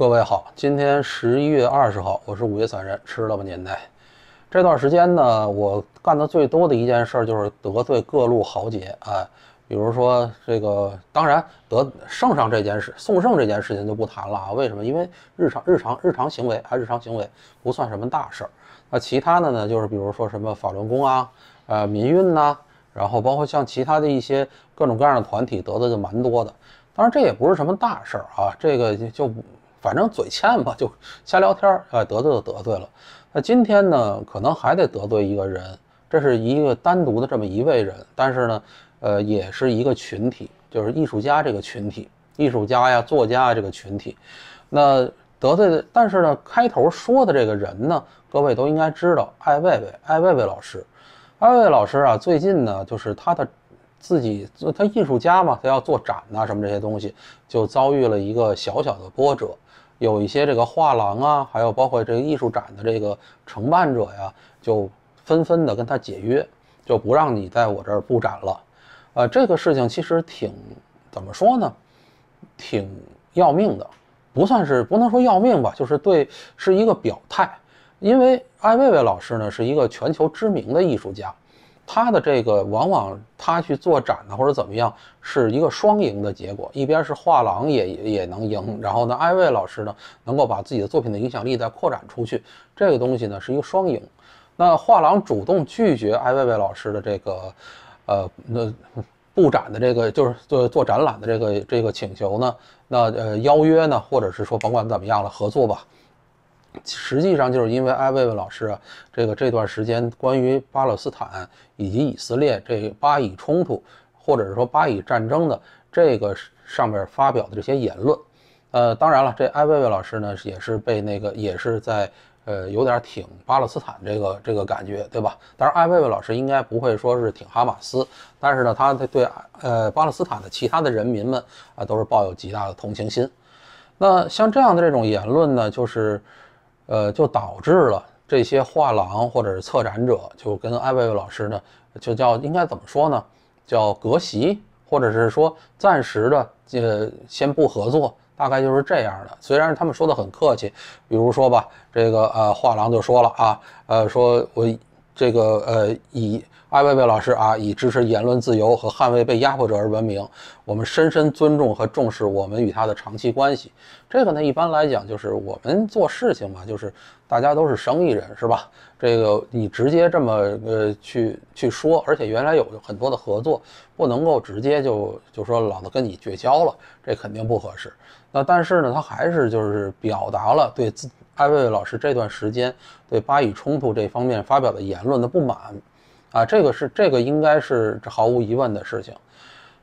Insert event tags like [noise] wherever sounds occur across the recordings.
各位好，今天十一月二十号，我是五月散人，吃了吧您呢？这段时间呢，我干的最多的一件事就是得罪各路豪杰啊，比如说这个，当然得圣上这件事，送圣这件事情就不谈了啊。为什么？因为日常日常日常行为，还日常行为不算什么大事儿。那其他的呢，就是比如说什么法轮功啊，呃，民运呐，然后包括像其他的一些各种各样的团体，得的就蛮多的。当然这也不是什么大事儿啊，这个就。反正嘴欠嘛，就 [laughs] 瞎聊天儿啊，得罪就得罪了。那今天呢，可能还得得罪一个人，这是一个单独的这么一位人，但是呢，呃，也是一个群体，就是艺术家这个群体，艺术家呀，作家这个群体。那得罪的，但是呢，开头说的这个人呢，各位都应该知道，艾薇薇，艾薇薇老师，艾薇老师啊，最近呢，就是他的自己做，他艺术家嘛，他要做展呐，什么这些东西，就遭遇了一个小小的波折。有一些这个画廊啊，还有包括这个艺术展的这个承办者呀，就纷纷的跟他解约，就不让你在我这儿布展了。呃，这个事情其实挺怎么说呢？挺要命的，不算是不能说要命吧，就是对是一个表态，因为艾未未老师呢是一个全球知名的艺术家。他的这个往往他去做展呢，或者怎么样，是一个双赢的结果。一边是画廊也也能赢，然后呢，艾薇老师呢能够把自己的作品的影响力再扩展出去，这个东西呢是一个双赢。那画廊主动拒绝艾薇薇老师的这个呃，那布展的这个就是做做展览的这个这个请求呢，那呃邀约呢，或者是说甭管怎么样了，合作吧。实际上就是因为艾薇薇老师这个这段时间关于巴勒斯坦以及以色列这巴以冲突，或者是说巴以战争的这个上面发表的这些言论，呃，当然了，这艾薇薇老师呢也是被那个也是在呃有点挺巴勒斯坦这个这个感觉，对吧？当然，艾薇薇老师应该不会说是挺哈马斯，但是呢，他对对呃巴勒斯坦的其他的人民们啊都是抱有极大的同情心。那像这样的这种言论呢，就是。呃，就导致了这些画廊或者是策展者，就跟艾薇薇老师呢，就叫应该怎么说呢？叫隔席，或者是说暂时的，呃，先不合作，大概就是这样的。虽然他们说的很客气，比如说吧，这个呃画廊就说了啊，呃，说我。这个呃，以艾薇薇老师啊，以支持言论自由和捍卫被压迫者而闻名。我们深深尊重和重视我们与他的长期关系。这个呢，一般来讲就是我们做事情嘛，就是大家都是生意人，是吧？这个你直接这么呃去去说，而且原来有很多的合作，不能够直接就就说老子跟你绝交了，这肯定不合适。那但是呢，他还是就是表达了对自艾薇薇老师这段时间对巴以冲突这方面发表的言论的不满，啊，这个是这个应该是毫无疑问的事情。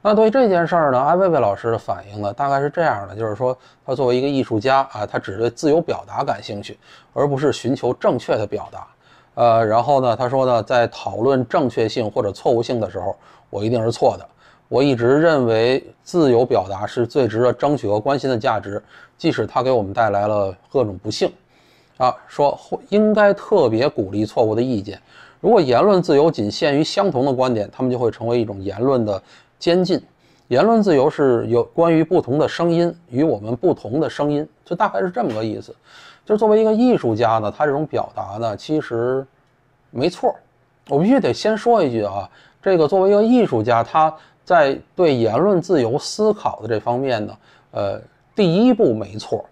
那对这件事儿呢，艾薇薇老师的反应呢，大概是这样的，就是说他作为一个艺术家啊，他只对自由表达感兴趣，而不是寻求正确的表达。呃，然后呢，他说呢，在讨论正确性或者错误性的时候，我一定是错的。我一直认为自由表达是最值得争取和关心的价值，即使它给我们带来了各种不幸。啊，说应该特别鼓励错误的意见。如果言论自由仅限于相同的观点，他们就会成为一种言论的监禁。言论自由是有关于不同的声音，与我们不同的声音，就大概是这么个意思。就是作为一个艺术家呢，他这种表达呢，其实没错。我必须得先说一句啊，这个作为一个艺术家，他。在对言论自由思考的这方面呢，呃，第一步没错。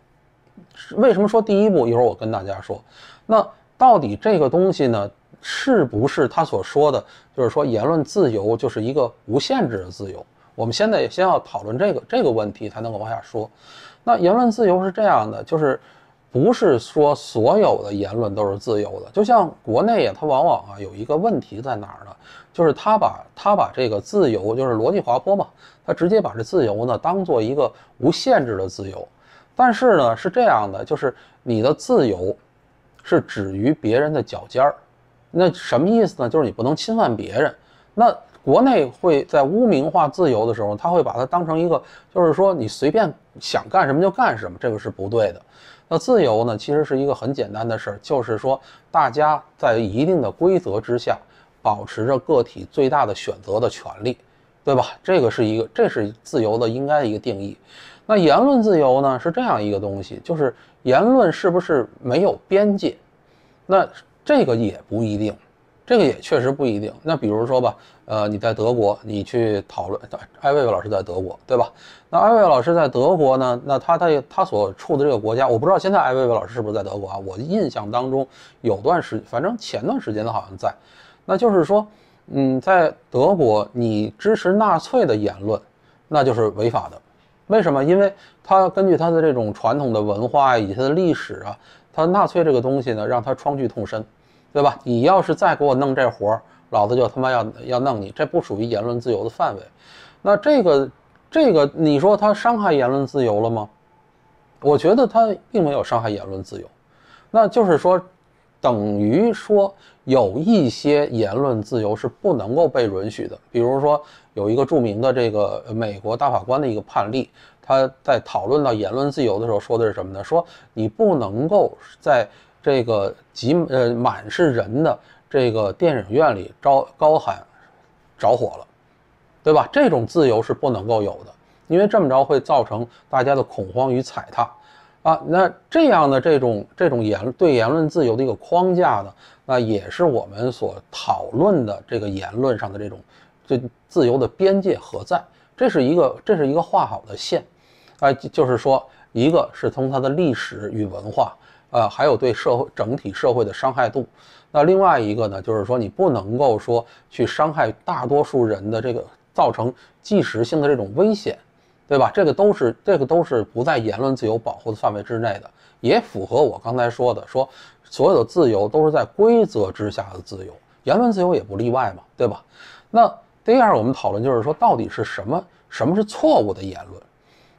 为什么说第一步？一会儿我跟大家说。那到底这个东西呢，是不是他所说的，就是说言论自由就是一个无限制的自由？我们现在也先要讨论这个这个问题，才能够往下说。那言论自由是这样的，就是不是说所有的言论都是自由的。就像国内啊，它往往啊有一个问题在哪儿呢？就是他把他把这个自由就是逻辑滑坡嘛，他直接把这自由呢当做一个无限制的自由，但是呢是这样的，就是你的自由，是止于别人的脚尖儿，那什么意思呢？就是你不能侵犯别人。那国内会在污名化自由的时候，他会把它当成一个，就是说你随便想干什么就干什么，这个是不对的。那自由呢其实是一个很简单的事儿，就是说大家在一定的规则之下。保持着个体最大的选择的权利，对吧？这个是一个，这是自由的应该的一个定义。那言论自由呢？是这样一个东西，就是言论是不是没有边界？那这个也不一定，这个也确实不一定。那比如说吧，呃，你在德国，你去讨论艾薇薇老师在德国，对吧？那艾薇薇老师在德国呢？那他在他所处的这个国家，我不知道现在艾薇薇老师是不是在德国啊？我印象当中有段时，反正前段时间的好像在。那就是说，嗯，在德国，你支持纳粹的言论，那就是违法的。为什么？因为他根据他的这种传统的文化以及他的历史啊，他纳粹这个东西呢，让他疮剧痛深，对吧？你要是再给我弄这活儿，老子就他妈要要弄你。这不属于言论自由的范围。那这个这个，你说他伤害言论自由了吗？我觉得他并没有伤害言论自由。那就是说。等于说，有一些言论自由是不能够被允许的。比如说，有一个著名的这个美国大法官的一个判例，他在讨论到言论自由的时候说的是什么呢？说你不能够在这个挤呃满是人的这个电影院里招高喊“着火了”，对吧？这种自由是不能够有的，因为这么着会造成大家的恐慌与踩踏。啊，那这样的这种这种言对言论自由的一个框架呢，那也是我们所讨论的这个言论上的这种这自由的边界何在？这是一个这是一个画好的线，啊，就是说一个是从它的历史与文化，呃，还有对社会整体社会的伤害度，那另外一个呢，就是说你不能够说去伤害大多数人的这个造成即时性的这种危险。对吧？这个都是这个都是不在言论自由保护的范围之内的，也符合我刚才说的，说所有的自由都是在规则之下的自由，言论自由也不例外嘛，对吧？那第二，我们讨论就是说，到底是什么什么是错误的言论？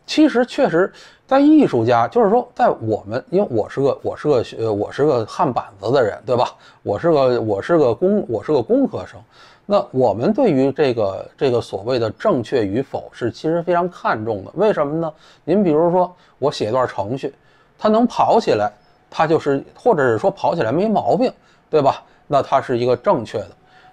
其实确实，在艺术家，就是说，在我们，因为我是个我是个呃我是个焊板子的人，对吧？我是个我是个工我是个工科生。那我们对于这个这个所谓的正确与否是其实非常看重的，为什么呢？您比如说，我写一段程序，它能跑起来，它就是，或者是说跑起来没毛病，对吧？那它是一个正确的。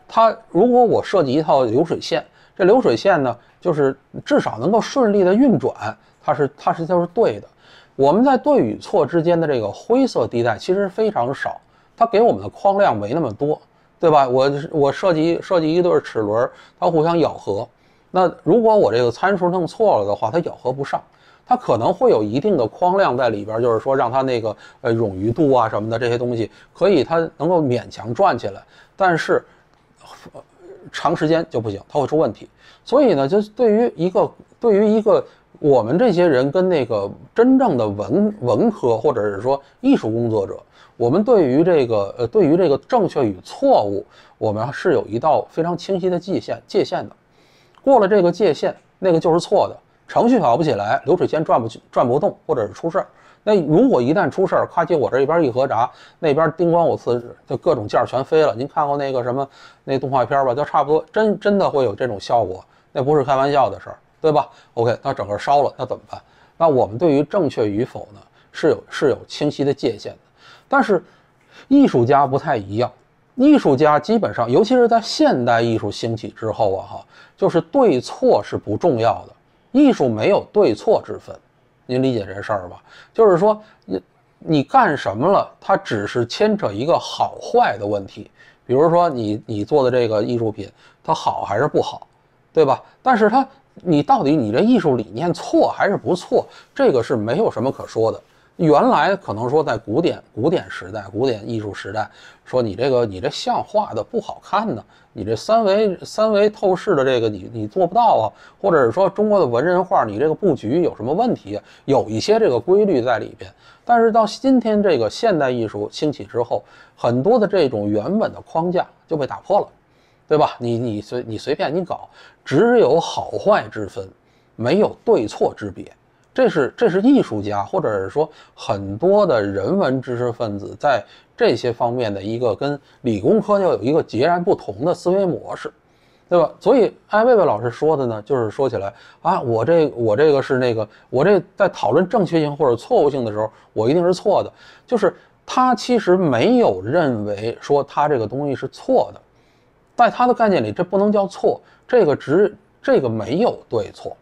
它如果我设计一套流水线，这流水线呢，就是至少能够顺利的运转，它是它是就是对的。我们在对与错之间的这个灰色地带其实非常少，它给我们的框量没那么多。对吧？我我设计设计一对齿轮，它互相咬合。那如果我这个参数弄错了的话，它咬合不上。它可能会有一定的框量在里边，就是说让它那个呃冗余度啊什么的这些东西，可以它能够勉强转起来。但是长时间就不行，它会出问题。所以呢，就对于一个对于一个。我们这些人跟那个真正的文文科，或者是说艺术工作者，我们对于这个呃，对于这个正确与错误，我们是有一道非常清晰的界限界限的。过了这个界限，那个就是错的，程序跑不起来，流水线转不转不动，或者是出事儿。那如果一旦出事儿，咔叽，我这一边一合闸，那边叮咣，我呲，就各种件儿全飞了。您看过那个什么那动画片吧？就差不多，真真的会有这种效果，那不是开玩笑的事儿。对吧？OK，那整个烧了，那怎么办？那我们对于正确与否呢，是有是有清晰的界限的。但是艺术家不太一样，艺术家基本上，尤其是在现代艺术兴起之后啊，哈，就是对错是不重要的，艺术没有对错之分。您理解这事儿吧？就是说你你干什么了，它只是牵扯一个好坏的问题。比如说你你做的这个艺术品，它好还是不好，对吧？但是它你到底你这艺术理念错还是不错？这个是没有什么可说的。原来可能说在古典古典时代、古典艺术时代，说你这个你这像画的不好看呢，你这三维三维透视的这个你你做不到啊，或者是说中国的文人画你这个布局有什么问题？有一些这个规律在里边，但是到今天这个现代艺术兴起之后，很多的这种原本的框架就被打破了。对吧？你你随你随便你搞，只有好坏之分，没有对错之别。这是这是艺术家，或者是说很多的人文知识分子在这些方面的一个跟理工科要有一个截然不同的思维模式，对吧？所以艾薇薇老师说的呢，就是说起来啊，我这我这个是那个，我这在讨论正确性或者错误性的时候，我一定是错的。就是他其实没有认为说他这个东西是错的。在他的概念里，这不能叫错，这个值，这个没有对错，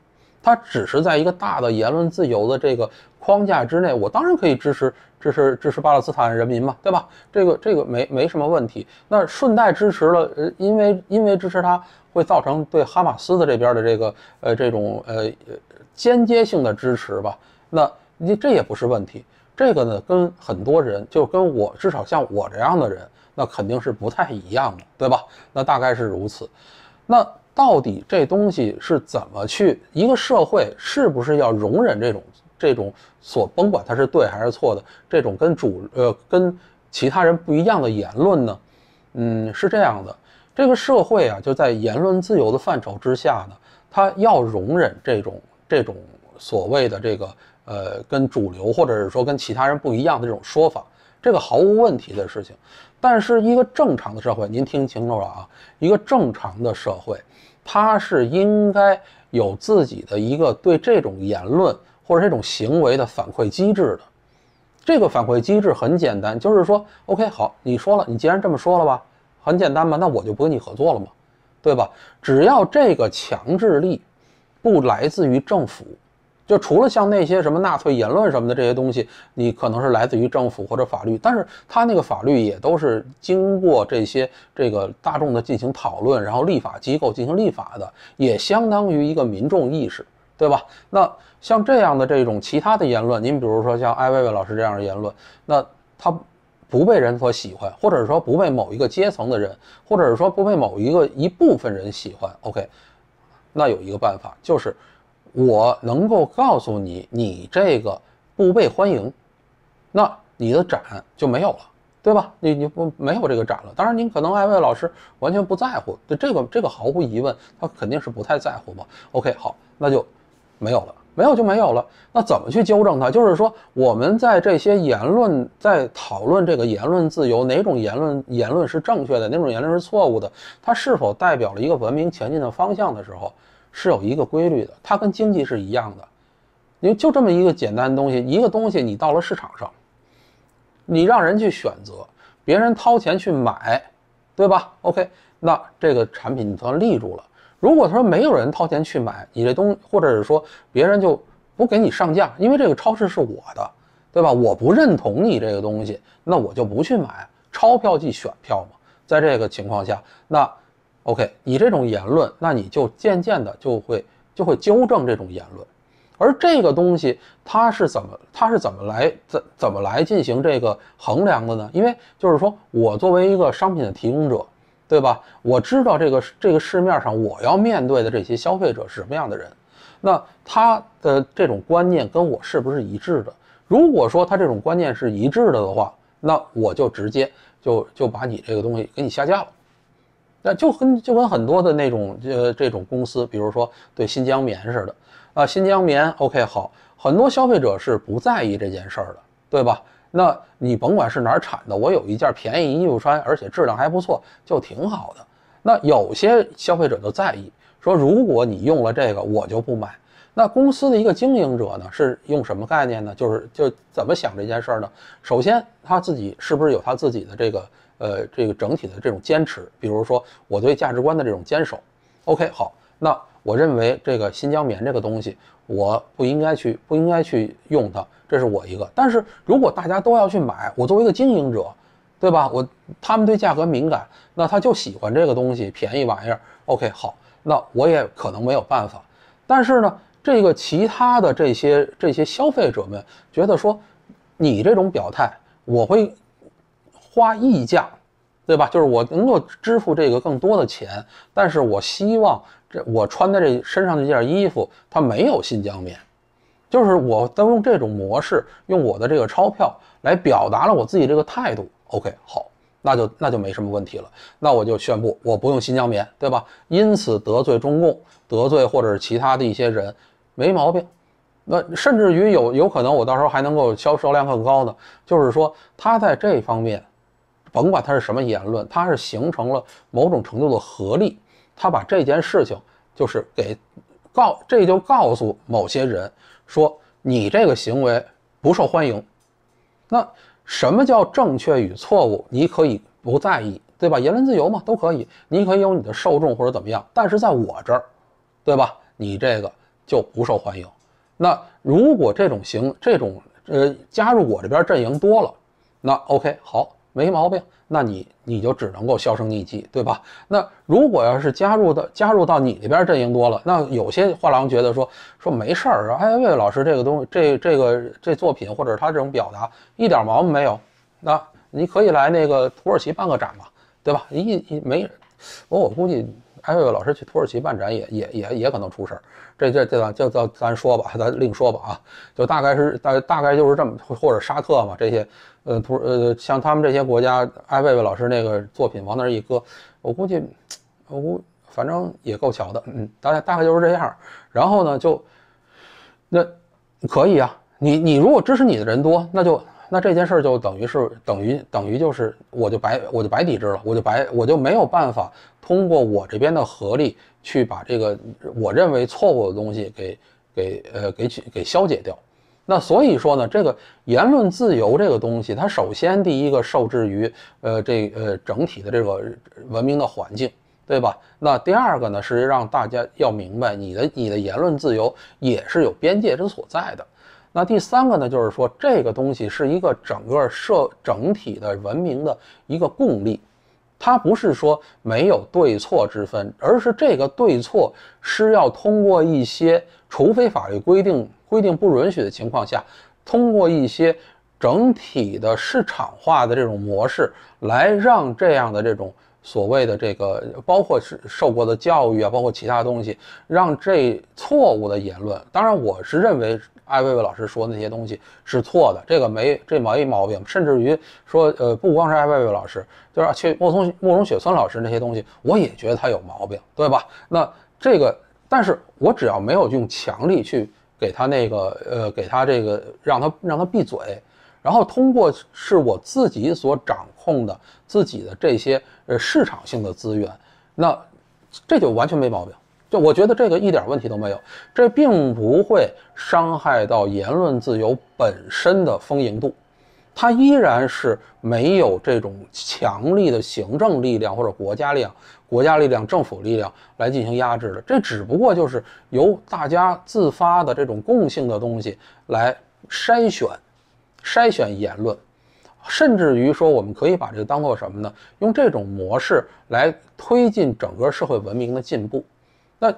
他只是在一个大的言论自由的这个框架之内，我当然可以支持支持支持巴勒斯坦人民嘛，对吧？这个这个没没什么问题。那顺带支持了，呃，因为因为支持他会造成对哈马斯的这边的这个呃这种呃间接性的支持吧？那你这也不是问题。这个呢，跟很多人就跟我至少像我这样的人。那肯定是不太一样的，对吧？那大概是如此。那到底这东西是怎么去？一个社会是不是要容忍这种这种，所甭管它是对还是错的，这种跟主呃跟其他人不一样的言论呢？嗯，是这样的。这个社会啊，就在言论自由的范畴之下呢，它要容忍这种这种所谓的这个呃跟主流或者是说跟其他人不一样的这种说法，这个毫无问题的事情。但是一个正常的社会，您听清楚了啊！一个正常的社会，它是应该有自己的一个对这种言论或者这种行为的反馈机制的。这个反馈机制很简单，就是说，OK，好，你说了，你既然这么说了吧，很简单嘛，那我就不跟你合作了嘛，对吧？只要这个强制力不来自于政府。就除了像那些什么纳粹言论什么的这些东西，你可能是来自于政府或者法律，但是他那个法律也都是经过这些这个大众的进行讨论，然后立法机构进行立法的，也相当于一个民众意识，对吧？那像这样的这种其他的言论，您比如说像艾薇薇老师这样的言论，那他不被人所喜欢，或者说不被某一个阶层的人，或者是说不被某一个一部分人喜欢。OK，那有一个办法就是。我能够告诉你，你这个不被欢迎，那你的展就没有了，对吧？你你不没有这个展了。当然，您可能艾薇老师完全不在乎，对这个这个毫无疑问，他肯定是不太在乎嘛。OK，好，那就没有了，没有就没有了。那怎么去纠正它？就是说，我们在这些言论在讨论这个言论自由，哪种言论言论是正确的，哪种言论是错误的，它是否代表了一个文明前进的方向的时候。是有一个规律的，它跟经济是一样的，你就这么一个简单的东西，一个东西你到了市场上，你让人去选择，别人掏钱去买，对吧？OK，那这个产品你算要立住了。如果说没有人掏钱去买你这东，或者是说别人就不给你上架，因为这个超市是我的，对吧？我不认同你这个东西，那我就不去买，钞票即选票嘛。在这个情况下，那。OK，你这种言论，那你就渐渐的就会就会纠正这种言论，而这个东西它是怎么它是怎么来怎怎么来进行这个衡量的呢？因为就是说我作为一个商品的提供者，对吧？我知道这个这个市面上我要面对的这些消费者是什么样的人，那他的这种观念跟我是不是一致的？如果说他这种观念是一致的的话，那我就直接就就把你这个东西给你下架了。那就跟就跟很多的那种呃这种公司，比如说对新疆棉似的，啊新疆棉 OK 好，很多消费者是不在意这件事儿的，对吧？那你甭管是哪儿产的，我有一件便宜衣服穿，而且质量还不错，就挺好的。那有些消费者就在意，说如果你用了这个，我就不买。那公司的一个经营者呢，是用什么概念呢？就是就怎么想这件事儿呢？首先他自己是不是有他自己的这个？呃，这个整体的这种坚持，比如说我对价值观的这种坚守。OK，好，那我认为这个新疆棉这个东西，我不应该去，不应该去用它，这是我一个。但是如果大家都要去买，我作为一个经营者，对吧？我他们对价格敏感，那他就喜欢这个东西，便宜玩意儿。OK，好，那我也可能没有办法。但是呢，这个其他的这些这些消费者们觉得说，你这种表态，我会。花溢价，对吧？就是我能够支付这个更多的钱，但是我希望这我穿在这身上这件衣服它没有新疆棉，就是我都用这种模式，用我的这个钞票来表达了我自己这个态度。OK，好，那就那就没什么问题了。那我就宣布我不用新疆棉，对吧？因此得罪中共，得罪或者是其他的一些人，没毛病。那甚至于有有可能我到时候还能够销售量更高的，就是说他在这方面。甭管他是什么言论，他是形成了某种程度的合力。他把这件事情就是给告，这就告诉某些人说：“你这个行为不受欢迎。”那什么叫正确与错误？你可以不在意，对吧？言论自由嘛，都可以。你可以有你的受众或者怎么样，但是在我这儿，对吧？你这个就不受欢迎。那如果这种行这种呃加入我这边阵营多了，那 OK 好。没毛病，那你你就只能够销声匿迹，对吧？那如果要是加入的加入到你那边阵营多了，那有些画廊觉得说说没事儿，哎，魏老师这个东西，这这个这作品或者他这种表达一点毛病没有，那你可以来那个土耳其办个展嘛，对吧？一一没我我估计。艾薇薇老师去土耳其办展也也也也可能出事儿，这这这就咱说吧，[laughs] 咱另说吧啊，就大概是大大概就是这么或者沙特嘛这些，呃，图呃像他们这些国家，艾薇薇老师那个作品往那一搁，我估计我估反正也够巧的，嗯，大概大概就是这样。然后呢，就那可以啊，你你如果支持你的人多，那就。那这件事儿就等于是等于等于就是我就白我就白抵制了，我就白我就没有办法通过我这边的合力去把这个我认为错误的东西给给呃给去给消解掉。那所以说呢，这个言论自由这个东西，它首先第一个受制于呃这呃整体的这个文明的环境，对吧？那第二个呢是让大家要明白，你的你的言论自由也是有边界之所在的。那第三个呢，就是说这个东西是一个整个社整体的文明的一个共利，它不是说没有对错之分，而是这个对错是要通过一些，除非法律规定规定不允许的情况下，通过一些整体的市场化的这种模式，来让这样的这种所谓的这个包括是受过的教育啊，包括其他东西，让这错误的言论，当然我是认为。艾薇薇老师说那些东西是错的，这个没这没毛病。甚至于说，呃，不光是艾薇薇老师，就是去慕松慕容雪村老师那些东西，我也觉得他有毛病，对吧？那这个，但是我只要没有用强力去给他那个，呃，给他这个让他让他闭嘴，然后通过是我自己所掌控的自己的这些呃市场性的资源，那这就完全没毛病。就我觉得这个一点问题都没有，这并不会伤害到言论自由本身的丰盈度，它依然是没有这种强力的行政力量或者国家力量、国家力量、政府力量来进行压制的。这只不过就是由大家自发的这种共性的东西来筛选、筛选言论，甚至于说我们可以把这个当做什么呢？用这种模式来推进整个社会文明的进步。那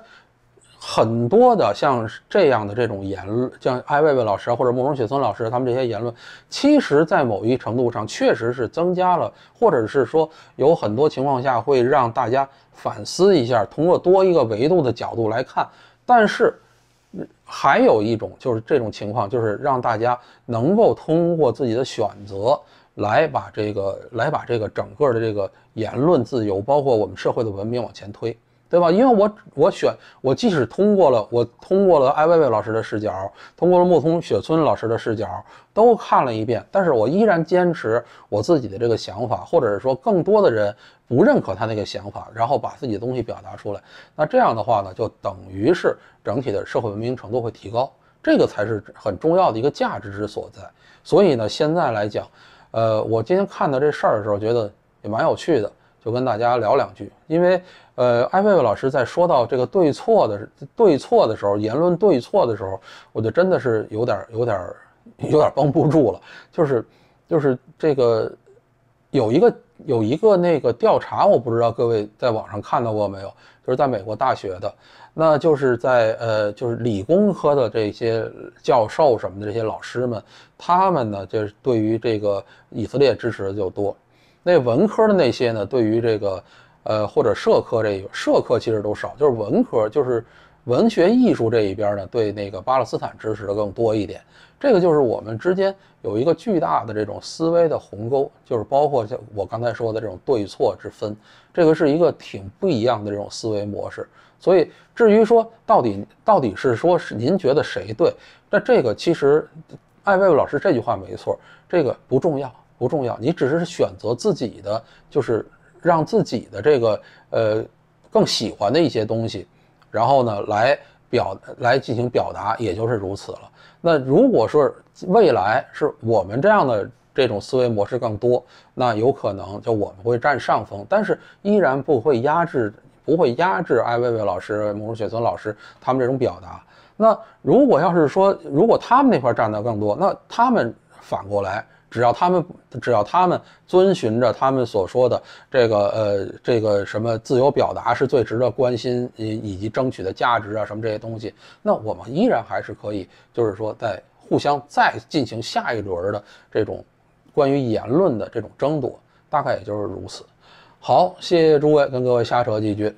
很多的像这样的这种言论，像艾薇薇老师或者慕容雪村老师，他们这些言论，其实，在某一程度上确实是增加了，或者是说有很多情况下会让大家反思一下，通过多一个维度的角度来看。但是，还有一种就是这种情况，就是让大家能够通过自己的选择来把这个来把这个整个的这个言论自由，包括我们社会的文明往前推。对吧？因为我我选我，即使通过了，我通过了艾薇薇老师的视角，通过了木通雪村老师的视角，都看了一遍，但是我依然坚持我自己的这个想法，或者是说更多的人不认可他那个想法，然后把自己的东西表达出来，那这样的话呢，就等于是整体的社会文明程度会提高，这个才是很重要的一个价值之所在。所以呢，现在来讲，呃，我今天看到这事儿的时候，觉得也蛮有趣的。就跟大家聊两句，因为，呃，艾薇薇老师在说到这个对错的对错的时候，言论对错的时候，我就真的是有点儿、有点儿、有点儿绷不住了。就是，就是这个有一个有一个那个调查，我不知道各位在网上看到过没有，就是在美国大学的，那就是在呃，就是理工科的这些教授什么的这些老师们，他们呢，就是对于这个以色列支持的就多。那文科的那些呢？对于这个，呃，或者社科这一社科其实都少，就是文科，就是文学艺术这一边呢，对那个巴勒斯坦支持的更多一点。这个就是我们之间有一个巨大的这种思维的鸿沟，就是包括像我刚才说的这种对错之分，这个是一个挺不一样的这种思维模式。所以至于说到底到底是说是您觉得谁对，那这个其实艾薇薇老师这句话没错，这个不重要。不重要，你只是选择自己的，就是让自己的这个呃更喜欢的一些东西，然后呢来表来进行表达，也就是如此了。那如果说未来是我们这样的这种思维模式更多，那有可能就我们会占上风，但是依然不会压制不会压制艾薇薇老师、慕容雪村老师他们这种表达。那如果要是说如果他们那块占的更多，那他们反过来。只要他们，只要他们遵循着他们所说的这个呃这个什么自由表达是最值得关心以以及争取的价值啊什么这些东西，那我们依然还是可以，就是说在互相再进行下一轮的这种关于言论的这种争夺，大概也就是如此。好，谢谢诸位，跟各位瞎扯几句。